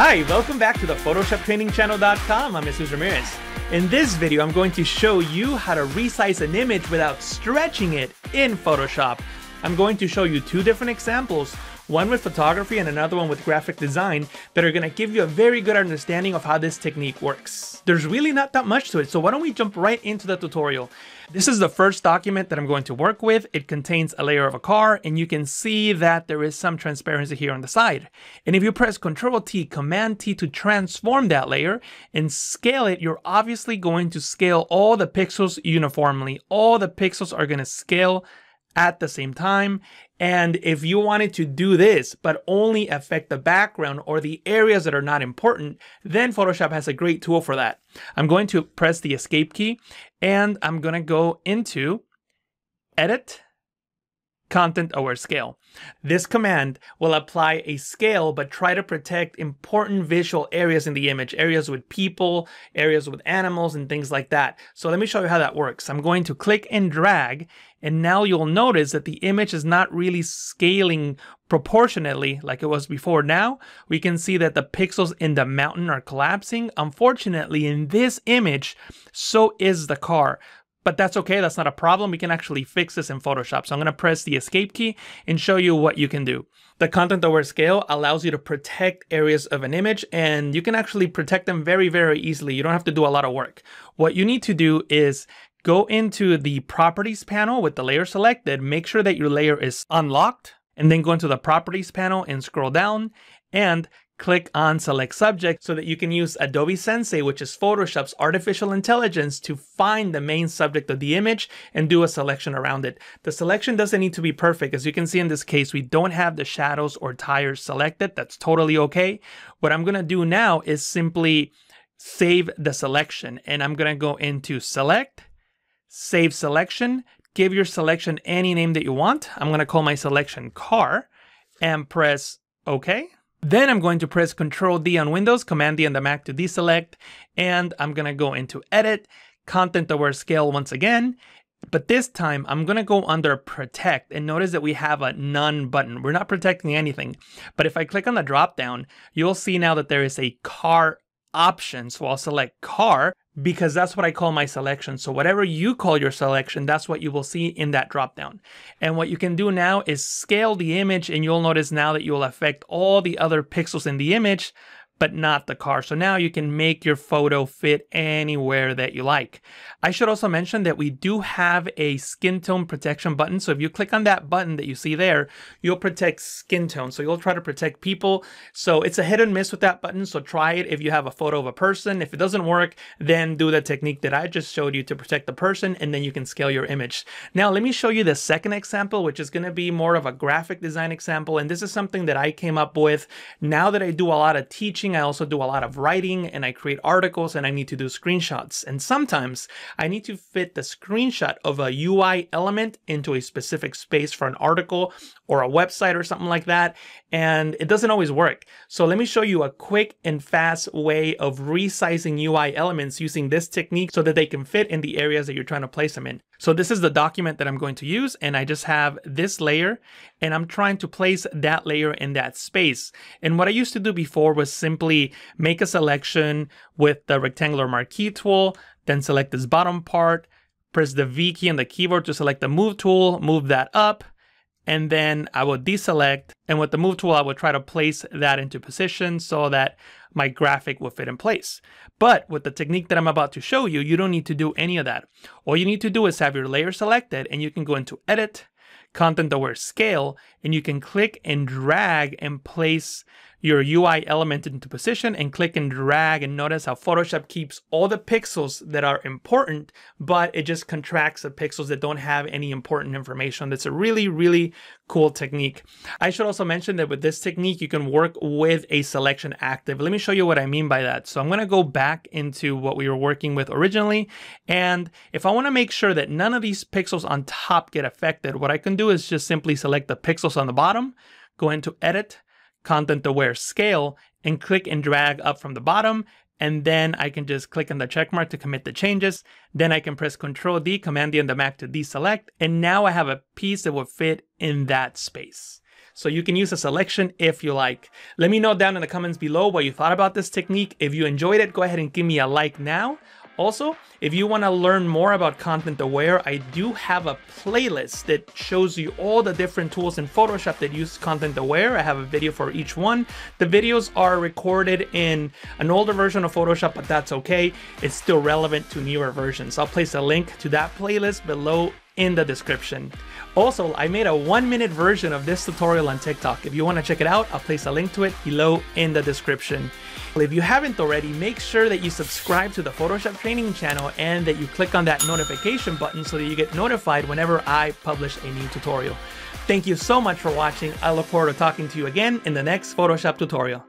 Hi, welcome back to the PhotoshopTrainingChannel.com. I'm Jesus Ramirez. In this video, I'm going to show you how to resize an image without stretching it in Photoshop. I'm going to show you two different examples one with photography and another one with graphic design that are gonna give you a very good understanding of how this technique works. There's really not that much to it, so why don't we jump right into the tutorial. This is the first document that I'm going to work with. It contains a layer of a car, and you can see that there is some transparency here on the side. And if you press Ctrl T, Command T to transform that layer and scale it, you're obviously going to scale all the pixels uniformly. All the pixels are gonna scale at the same time. And if you wanted to do this, but only affect the background or the areas that are not important, then Photoshop has a great tool for that. I'm going to press the escape key and I'm going to go into edit content aware scale. This command will apply a scale but try to protect important visual areas in the image, areas with people, areas with animals, and things like that. So let me show you how that works. I'm going to click and drag, and now you'll notice that the image is not really scaling proportionately like it was before. Now we can see that the pixels in the mountain are collapsing. Unfortunately, in this image, so is the car but that's okay. That's not a problem. We can actually fix this in Photoshop. So I'm gonna press the escape key and show you what you can do. The content over scale allows you to protect areas of an image and you can actually protect them very, very easily. You don't have to do a lot of work. What you need to do is go into the properties panel with the layer selected, make sure that your layer is unlocked, and then go into the properties panel and scroll down and Click on Select Subject so that you can use Adobe Sensei, which is Photoshop's artificial intelligence, to find the main subject of the image and do a selection around it. The selection doesn't need to be perfect. As you can see in this case, we don't have the shadows or tires selected. That's totally okay. What I'm gonna do now is simply save the selection and I'm gonna go into Select, Save Selection, give your selection any name that you want. I'm gonna call my selection Car and press OK. Then I'm going to press Control D on Windows, Command D on the Mac to deselect, and I'm gonna go into Edit, Content Aware Scale once again, but this time I'm gonna go under protect and notice that we have a none button. We're not protecting anything, but if I click on the drop down, you'll see now that there is a car option. So I'll select car because that's what I call my selection. So whatever you call your selection, that's what you will see in that dropdown. And what you can do now is scale the image and you'll notice now that you'll affect all the other pixels in the image but not the car. So now you can make your photo fit anywhere that you like. I should also mention that we do have a skin tone protection button. So if you click on that button that you see there, you'll protect skin tone. So you'll try to protect people. So it's a hit and miss with that button. So try it if you have a photo of a person. If it doesn't work, then do the technique that I just showed you to protect the person and then you can scale your image. Now let me show you the second example, which is gonna be more of a graphic design example. And this is something that I came up with now that I do a lot of teaching teaching, I also do a lot of writing and I create articles and I need to do screenshots. And sometimes I need to fit the screenshot of a UI element into a specific space for an article or a website or something like that. And it doesn't always work. So let me show you a quick and fast way of resizing UI elements using this technique so that they can fit in the areas that you're trying to place them in. So this is the document that I'm going to use and I just have this layer and I'm trying to place that layer in that space. And what I used to do before was simply make a selection with the rectangular marquee tool, then select this bottom part, press the V key on the keyboard to select the move tool, move that up, and then I will deselect. And with the move tool, I will try to place that into position so that my graphic will fit in place. But with the technique that I'm about to show you, you don't need to do any of that. All you need to do is have your layer selected and you can go into edit, content aware scale, and you can click and drag and place your UI element into position and click and drag and notice how Photoshop keeps all the pixels that are important, but it just contracts the pixels that don't have any important information. That's a really, really cool technique. I should also mention that with this technique, you can work with a selection active. Let me show you what I mean by that. So I'm gonna go back into what we were working with originally. And if I wanna make sure that none of these pixels on top get affected, what I can do is just simply select the pixels on the bottom, go into edit, content aware scale and click and drag up from the bottom. And then I can just click on the check mark to commit the changes. Then I can press Control D, Command D on the Mac to deselect. And now I have a piece that will fit in that space. So you can use a selection if you like. Let me know down in the comments below what you thought about this technique. If you enjoyed it, go ahead and give me a like now. Also, if you want to learn more about Content Aware, I do have a playlist that shows you all the different tools in Photoshop that use Content Aware. I have a video for each one. The videos are recorded in an older version of Photoshop, but that's okay. It's still relevant to newer versions. I'll place a link to that playlist below in the description. Also, I made a one minute version of this tutorial on TikTok. If you wanna check it out, I'll place a link to it below in the description. If you haven't already, make sure that you subscribe to the Photoshop training channel and that you click on that notification button so that you get notified whenever I publish a new tutorial. Thank you so much for watching. I look forward to talking to you again in the next Photoshop tutorial.